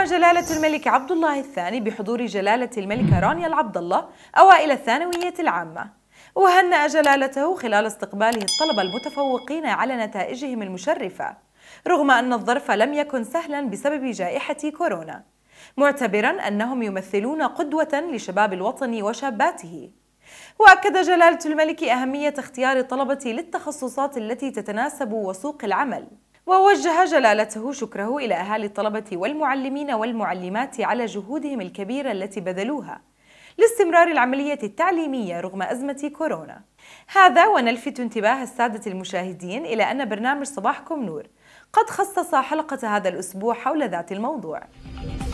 قام جلالة الملك عبد الله الثاني بحضور جلالة الملكة رانيا العبد الله أوائل الثانوية العامة وهنأ جلالته خلال استقباله الطلبة المتفوقين على نتائجهم المشرفة رغم أن الظرف لم يكن سهلا بسبب جائحة كورونا معتبرا أنهم يمثلون قدوة لشباب الوطن وشاباته وأكد جلالة الملك أهمية اختيار الطلبة للتخصصات التي تتناسب وسوق العمل ووجه جلالته شكره إلى أهالي الطلبة والمعلمين والمعلمات على جهودهم الكبيرة التي بذلوها لاستمرار العملية التعليمية رغم أزمة كورونا هذا ونلفت انتباه السادة المشاهدين إلى أن برنامج صباحكم نور قد خصص حلقة هذا الأسبوع حول ذات الموضوع